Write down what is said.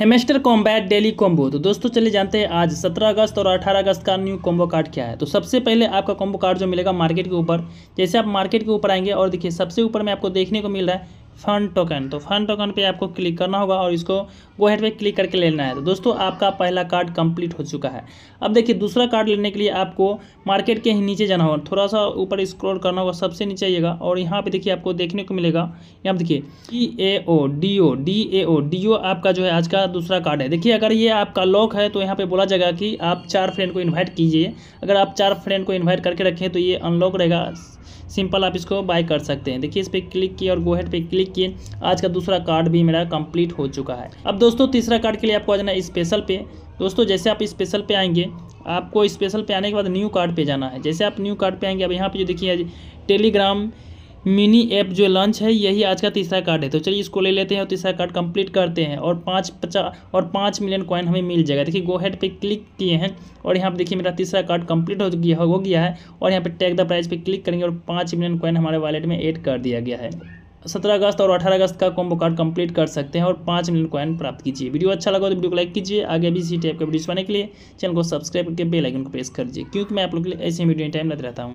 hamster combat daily combo तो दोस्तों चले जानते हैं आज 17 अगस्त और 18 अगस्त का न्यू कॉम्बो कार्ड क्या है तो सबसे पहले आपका कॉम्बो कार्ड जो मिलेगा मार्केट के ऊपर जैसे आप मार्केट के ऊपर आएंगे और देखिए सबसे ऊपर में आपको देखने को मिल रहा है फन टोकन तो फन टोकन पे आपको क्लिक करना होगा और इसको गो हेड पे क्लिक करके लेना है तो दोस्तों आपका पहला कार्ड कंप्लीट हो चुका है अब देखिए दूसरा कार्ड लेने के लिए आपको मार्केट के ही नीचे जाना होगा थोड़ा सा ऊपर स्क्रॉल करना होगा सबसे नीचे आइएगा और यहाँ पे देखिए आपको देखने को मिलेगा यहाँ देखिए D A O D O D A O D O आपका जो है आज का दूसरा कार्ड है देखिए अगर ये आपका लॉक है तो यहाँ पर बोला जाएगा कि आप चार फ्रेंड को इन्वाइट कीजिए अगर आप चार फ्रेंड को इन्वाइट करके रखें तो ये अनलॉक रहेगा सिंपल आप इसको बाय कर सकते हैं देखिए इस पर क्लिक किए और गोहेड पे क्लिक किए आज का दूसरा कार्ड भी मेरा कंप्लीट हो चुका है अब दोस्तों तीसरा कार्ड के लिए आपको आ जाना स्पेशल पे दोस्तों जैसे आप स्पेशल पे आएंगे आपको स्पेशल पे आने के बाद न्यू कार्ड पे जाना है जैसे आप न्यू कार्ड पे आएंगे अब यहाँ पे जो देखिए टेलीग्राम मिनी ऐप जो लॉन्च है यही आज का तीसरा कार्ड है तो चलिए इसको ले लेते हैं और तीसरा कार्ड कंप्लीट करते हैं और पाँच पचास और पाँच मिलियन कॉइन हमें मिल जाएगा देखिए गो हेड पे क्लिक किए हैं और यहाँ पे देखिए मेरा तीसरा कार्ड कंप्लीट हो गया हो गया है और यहाँ पे टैग द प्राइस पे क्लिक करेंगे और पाँच मिलियन कॉइन हमारे वॉलेट में एड कर दिया गया है सत्रह अगस्त और अठारह अगस्त का कॉम्बो कार्ड कंप्लीट कर सकते हैं और पाँच मिलियन कॉइन प्राप्त कीजिए वीडियो अच्छा लगा तो वीडियो को लाइक कीजिए आगे भी इसी टाइप के वीडियो बनाने के लिए चैनल को सब्सक्राइब करके बेलाइकन को प्रेस कर दीजिए क्योंकि मैं आप लोग के लिए ऐसे वीडियो टाइम लग रहता हूँ